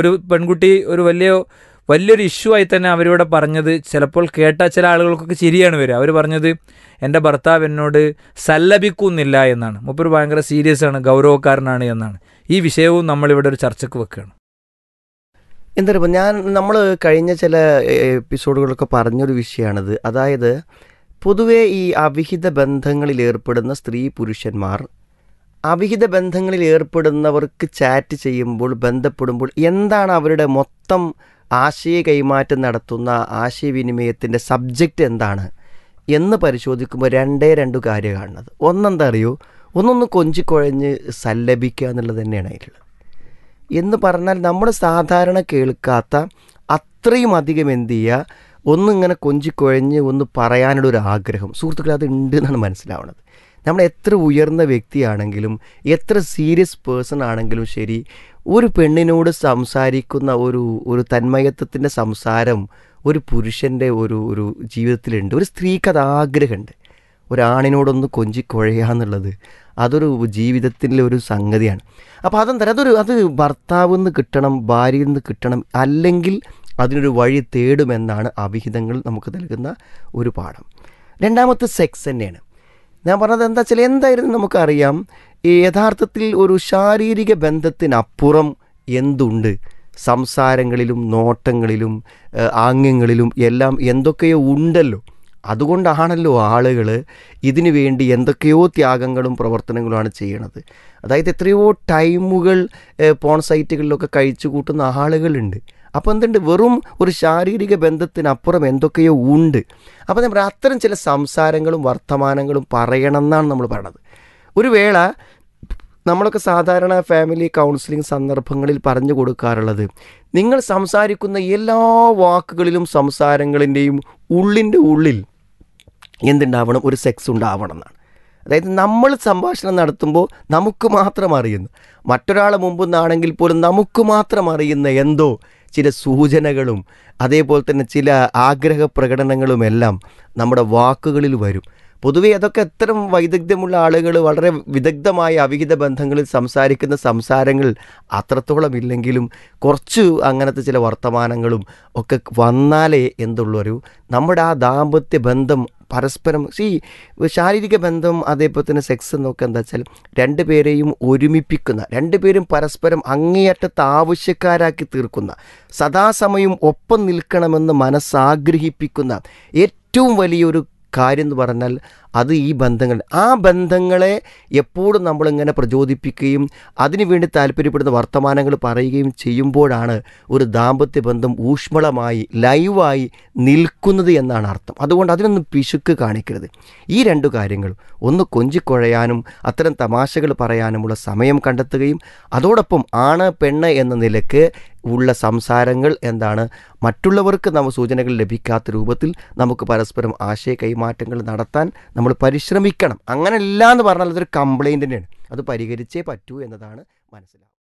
ഒരു പെൺകുട്ടി ഒരു വലിയ വലിയൊരു ഇഷ്യൂ ആയി തന്നെ അവരിവിടെ പറഞ്ഞത് ചിലപ്പോൾ കേട്ട ചില ആളുകൾക്കൊക്കെ ശരിയാണ് വരിക അവർ പറഞ്ഞത് എൻ്റെ ഭർത്താവ് എന്നോട് സല്ലപിക്കുന്നില്ല എന്നാണ് മുപ്പൊരു ഭയങ്കര സീരിയസ് ആണ് ഗൗരവക്കാരനാണ് എന്നാണ് ഈ വിഷയവും നമ്മളിവിടെ ഒരു ചർച്ചയ്ക്ക് വെക്കുകയാണ് എന്തായാലും ഞാൻ നമ്മൾ കഴിഞ്ഞ ചില എപ്പിസോഡുകളൊക്കെ പറഞ്ഞൊരു വിഷയമാണിത് അതായത് പൊതുവേ ഈ അവിഹിത ബന്ധങ്ങളിൽ ഏർപ്പെടുന്ന സ്ത്രീ പുരുഷന്മാർ അവിഹിത ബന്ധങ്ങളിൽ ഏർപ്പെടുന്നവർക്ക് ചാറ്റ് ചെയ്യുമ്പോൾ ബന്ധപ്പെടുമ്പോൾ എന്താണ് അവരുടെ മൊത്തം ആശയ കൈമാറ്റം നടത്തുന്ന ആശയവിനിമയത്തിൻ്റെ സബ്ജക്റ്റ് എന്താണ് എന്ന് പരിശോധിക്കുമ്പോൾ രണ്ടേ രണ്ടു കാര്യം കാണുന്നത് ഒന്നെന്താ അറിയോ ഒന്നൊന്ന് കൊഞ്ചിക്കൊഴഞ്ഞ് സല്ലപിക്കുക എന്നുള്ളത് തന്നെയാണ് അതിലുള്ളത് എന്ന് പറഞ്ഞാൽ നമ്മൾ സാധാരണ കേൾക്കാത്ത അത്രയും അധികം എന്ത് ചെയ്യുക ഒന്നിങ്ങനെ കൊഞ്ചിക്കൊഴഞ്ഞ് ഒന്ന് പറയാനുള്ളൊരു ആഗ്രഹം സുഹൃത്തുക്കളെ അത് ഉണ്ട് എന്നാണ് മനസ്സിലാവുന്നത് നമ്മൾ എത്ര ഉയർന്ന വ്യക്തിയാണെങ്കിലും എത്ര സീരിയസ് പേഴ്സൺ ആണെങ്കിലും ശരി ഒരു പെണ്ണിനോട് സംസാരിക്കുന്ന ഒരു ഒരു തന്മയത്വത്തിൻ്റെ സംസാരം ഒരു പുരുഷൻ്റെ ഒരു ഒരു ജീവിതത്തിലുണ്ട് ഒരു സ്ത്രീക്ക് അത് ആഗ്രഹമുണ്ട് ഒരാണിനോടൊന്ന് കൊഞ്ചി കുഴയാന്നുള്ളത് അതൊരു ജീവിതത്തിലെ ഒരു സംഗതിയാണ് അപ്പോൾ അതെന്താ അതൊരു അത് ഭർത്താവിൽ നിന്ന് കിട്ടണം ഭാര്യയിൽ നിന്ന് കിട്ടണം അല്ലെങ്കിൽ അതിനൊരു വഴി തേടുമെന്നാണ് അഭിഹിതങ്ങൾ നമുക്ക് നൽകുന്ന ഒരു പാഠം രണ്ടാമത്തെ സെക്സ് തന്നെയാണ് ഞാൻ പറഞ്ഞത് എന്താ വെച്ചാൽ എന്തായിരുന്നു നമുക്കറിയാം ഈ യഥാർത്ഥത്തിൽ ഒരു ശാരീരിക ബന്ധത്തിനപ്പുറം എന്തുണ്ട് സംസാരങ്ങളിലും നോട്ടങ്ങളിലും ആംഗ്യങ്ങളിലും എല്ലാം എന്തൊക്കെയോ ഉണ്ടല്ലോ അതുകൊണ്ടാണല്ലോ ആളുകൾ ഇതിനു വേണ്ടി എന്തൊക്കെയോ ത്യാഗങ്ങളും പ്രവർത്തനങ്ങളുമാണ് ചെയ്യണത് അതായത് എത്രയോ ടൈമുകൾ പോൺ സൈറ്റുകളിലൊക്കെ കഴിച്ചു കൂട്ടുന്ന ആളുകളുണ്ട് അപ്പോൾ എന്തുണ്ട് വെറും ഒരു ശാരീരിക ബന്ധത്തിനപ്പുറം എന്തൊക്കെയോ ഉണ്ട് അപ്പോൾ നമ്മൾ അത്തരം ചില സംസാരങ്ങളും വർത്തമാനങ്ങളും പറയണം എന്നാണ് നമ്മൾ പറയണത് ഒരു വേള നമ്മളൊക്കെ സാധാരണ ഫാമിലി കൗൺസിലിംഗ് സന്ദർഭങ്ങളിൽ പറഞ്ഞു കൊടുക്കാറുള്ളത് നിങ്ങൾ സംസാരിക്കുന്ന എല്ലാ വാക്കുകളിലും സംസാരങ്ങളിൻ്റെയും ഉള്ളിൻ്റെ ഉള്ളിൽ എന്തുണ്ടാവണം ഒരു സെക്സ് ഉണ്ടാവണം എന്നാണ് അതായത് നമ്മൾ സംഭാഷണം നടത്തുമ്പോൾ നമുക്ക് മാത്രം അറിയുന്നു മറ്റൊരാളെ മുമ്പ് നിന്നാണെങ്കിൽ പോലും നമുക്ക് മാത്രം അറിയുന്ന എന്തോ ചില സൂചനകളും അതേപോലെ തന്നെ ചില ആഗ്രഹ പ്രകടനങ്ങളുമെല്ലാം നമ്മുടെ വാക്കുകളിൽ വരും പൊതുവെ അതൊക്കെ എത്ര വൈദഗ്ധ്യമുള്ള ആളുകൾ വളരെ വിദഗ്ധമായ അവിഹിത ബന്ധങ്ങളിൽ സംസാരിക്കുന്ന സംസാരങ്ങൾ അത്രത്തോളം ഇല്ലെങ്കിലും കുറച്ച് അങ്ങനത്തെ ചില വർത്തമാനങ്ങളും ഒക്കെ വന്നാലേ എന്തുള്ളൊരു നമ്മുടെ ആ ദാമ്പത്യ ബന്ധം പരസ്പരം സി ശാരീരിക ബന്ധം അതേപോലെ തന്നെ സെക്സ് എന്നൊക്കെ എന്താ വെച്ചാൽ പേരെയും ഒരുമിപ്പിക്കുന്ന രണ്ടുപേരും പരസ്പരം അങ്ങേയറ്റത്ത് ആവശ്യക്കാരാക്കി തീർക്കുന്ന സദാസമയം ഒപ്പം നിൽക്കണമെന്ന് മനസ്സാഗ്രഹിപ്പിക്കുന്ന ഏറ്റവും വലിയൊരു കാര്യം എന്ന് പറഞ്ഞാൽ അത് ഈ ബന്ധങ്ങൾ ആ ബന്ധങ്ങളെ എപ്പോഴും നമ്മളിങ്ങനെ പ്രചോദിപ്പിക്കുകയും അതിനുവേണ്ടി താല്പര്യപ്പെടുന്ന വർത്തമാനങ്ങൾ പറയുകയും ചെയ്യുമ്പോഴാണ് ഒരു ദാമ്പത്യ ബന്ധം ഊഷ്മളമായി ലൈവായി നിൽക്കുന്നത് എന്നാണ് അർത്ഥം അതുകൊണ്ട് അതിനൊന്നും പിശുക്ക് കാണിക്കരുത് ഈ രണ്ട് കാര്യങ്ങൾ ഒന്ന് കൊഞ്ചിക്കുഴയാനും അത്തരം തമാശകൾ പറയാനുമുള്ള സമയം കണ്ടെത്തുകയും അതോടൊപ്പം ആണ് പെണ്ണ് എന്ന നിലക്ക് ഉള്ള സംസാരങ്ങൾ എന്താണ് മറ്റുള്ളവർക്ക് നമ്മൾ സൂചനകൾ ലഭിക്കാത്ത രൂപത്തിൽ നമുക്ക് പരസ്പരം ആശയ കൈമാറ്റങ്ങൾ നടത്താൻ നമ്മൾ നമ്മൾ പരിശ്രമിക്കണം അങ്ങനെയല്ല എന്ന് പറഞ്ഞാൽ അതൊരു കംപ്ലൈൻറ്റ് തന്നെയാണ് അത് പരിഹരിച്ചേ പറ്റൂ എന്നതാണ് മനസ്സിലാവുക